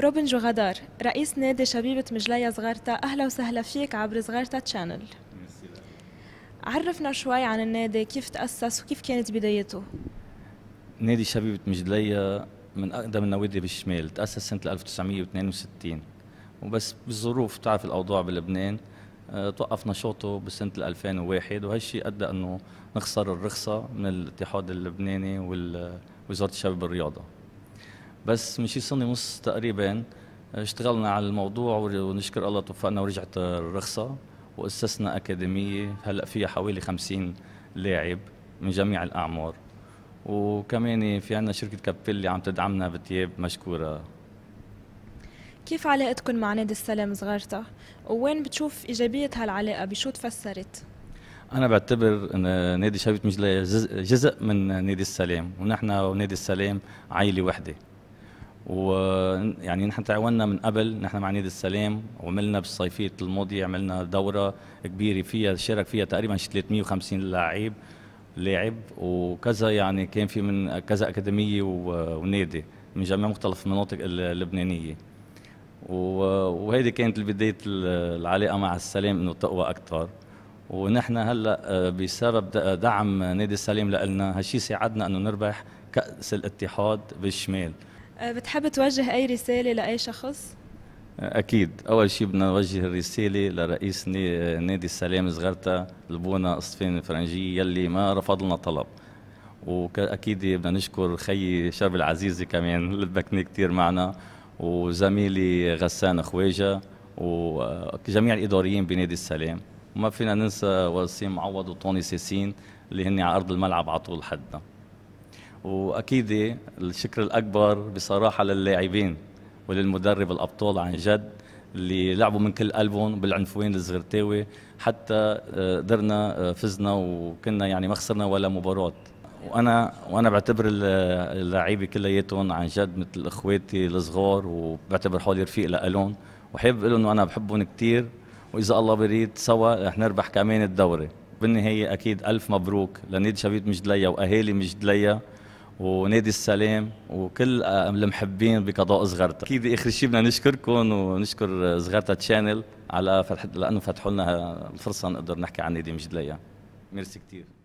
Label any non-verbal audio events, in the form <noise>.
روبن جوغادار رئيس نادي شبيبة مجلية صغارتا أهلا وسهلا فيك عبر صغارتا تشانل عرفنا شوي عن النادي كيف تأسس وكيف كانت بدايته نادي شبيبة مجلية من أقدم النوادي بالشمال تأسس سنة 1962 وبس بالظروف تعرف الأوضاع بلبنان آه، توقف نشاطه بسنة 2001 وهالشي أدى أنه نخسر الرخصة من الاتحاد اللبناني ووزارة الشباب والرياضة بس من شي سنه ونص تقريبا آه، اشتغلنا على الموضوع ونشكر الله توفقنا ورجعت الرخصه واسسنا اكاديميه هلا فيها حوالي 50 لاعب من جميع الاعمار وكمان في عندنا شركه اللي عم تدعمنا بثياب مشكوره كيف علاقتكم مع نادي السلام صغارته ووين بتشوف ايجابيه هالعلاقه بشو تفسرت انا بعتبر ان نادي شبيبه مجلية جزء من نادي السلام ونحن ونادي السلام عائله وحده ويعني نحن تعاوننا من قبل نحن مع نادي السلام وعملنا بالصيفيه الماضيه عملنا دوره كبيره فيها شارك فيها تقريبا شي 350 لعيب لاعب وكذا يعني كان في من كذا اكاديميه ونادي من جميع مختلف المناطق اللبنانيه وهيدي كانت بدايه العلاقه مع السلام انه تقوى اكثر ونحن هلا آه، بسبب دعم نادي السلام لنا هالشي ساعدنا انه نربح كاس الاتحاد بالشمال أه، بتحب توجه أي رسالة لأي شخص؟ أه، أكيد أول شيء بدنا نوجه الرسالة لرئيس نادي السلام صغرتا البونا أصفين الفرنجية يلي ما رفض لنا طلب وأكيد بدنا نشكر خيي شرب العزيزة كمان <laughs> اللي تبكني كثير معنا وزميلي غسان خواجة وجميع الإداريين بنادي السلام وما فينا ننسى وسيم عوض وطوني سيسين اللي هن على أرض الملعب على طول حدنا واكيد الشكر الاكبر بصراحه للاعبين وللمدرب الابطال عن جد اللي لعبوا من كل قلبهم بالعنفوين الزغرتاوي حتى آه، قدرنا آه، فزنا وكنا يعني ما خسرنا ولا مباراه وانا وانا بعتبر اللعيبه كلياتهم عن جد مثل اخواتي الصغار وبعتبر حالي رفيق لالهم وحابب لهم انا بحبهم كثير واذا الله بريد سوا رح نربح كمان الدوري بالنهايه اكيد الف مبروك لنيد شبيب مجدليه واهالي مجدليه ونادي السلام وكل المحبين بقضاء صغرتا اكيد اخر شيء بدنا نشكركم ونشكر صغرتا تشانل على فتح لانه فتحوا لنا الفرصه نقدر نحكي عن نادي مجدليه ميرسي كثير